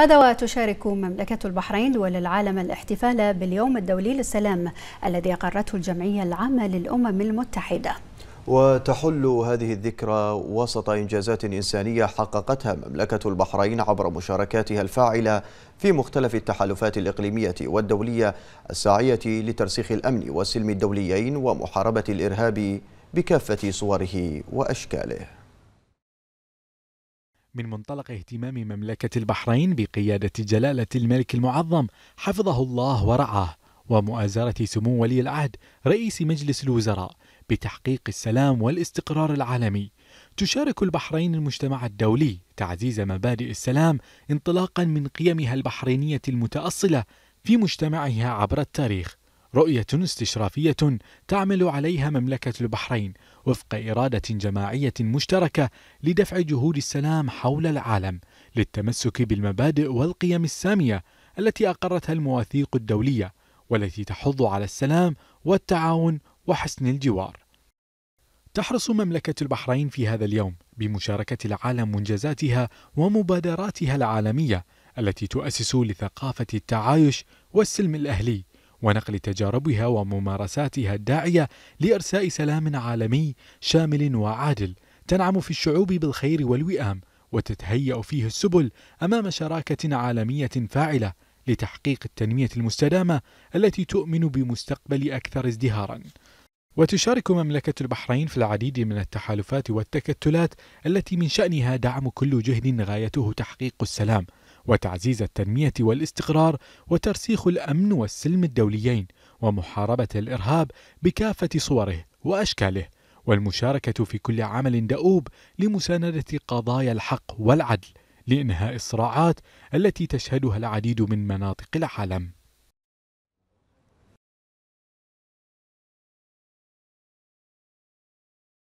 هذا وتشارك مملكة البحرين دول العالم الاحتفال باليوم الدولي للسلام الذي أقرته الجمعية العامة للأمم المتحدة وتحل هذه الذكرى وسط إنجازات إنسانية حققتها مملكة البحرين عبر مشاركاتها الفاعلة في مختلف التحالفات الإقليمية والدولية الساعية لترسيخ الأمن والسلم الدوليين ومحاربة الإرهاب بكافة صوره وأشكاله من منطلق اهتمام مملكة البحرين بقيادة جلالة الملك المعظم حفظه الله ورعاه ومؤازرة سمو ولي العهد رئيس مجلس الوزراء بتحقيق السلام والاستقرار العالمي تشارك البحرين المجتمع الدولي تعزيز مبادئ السلام انطلاقا من قيمها البحرينية المتأصلة في مجتمعها عبر التاريخ رؤية استشرافية تعمل عليها مملكة البحرين وفق إرادة جماعية مشتركة لدفع جهود السلام حول العالم للتمسك بالمبادئ والقيم السامية التي أقرتها المواثيق الدولية والتي تحض على السلام والتعاون وحسن الجوار. تحرص مملكة البحرين في هذا اليوم بمشاركة العالم منجزاتها ومبادراتها العالمية التي تؤسس لثقافة التعايش والسلم الأهلي ونقل تجاربها وممارساتها الداعية لإرساء سلام عالمي شامل وعادل تنعم في الشعوب بالخير والوئام وتتهيأ فيه السبل أمام شراكة عالمية فاعلة لتحقيق التنمية المستدامة التي تؤمن بمستقبل أكثر ازدهارا. وتشارك مملكة البحرين في العديد من التحالفات والتكتلات التي من شأنها دعم كل جهد غايته تحقيق السلام، وتعزيز التنمية والاستقرار وترسيخ الأمن والسلم الدوليين ومحاربة الإرهاب بكافة صوره وأشكاله والمشاركة في كل عمل دؤوب لمساندة قضايا الحق والعدل لإنهاء الصراعات التي تشهدها العديد من مناطق العالم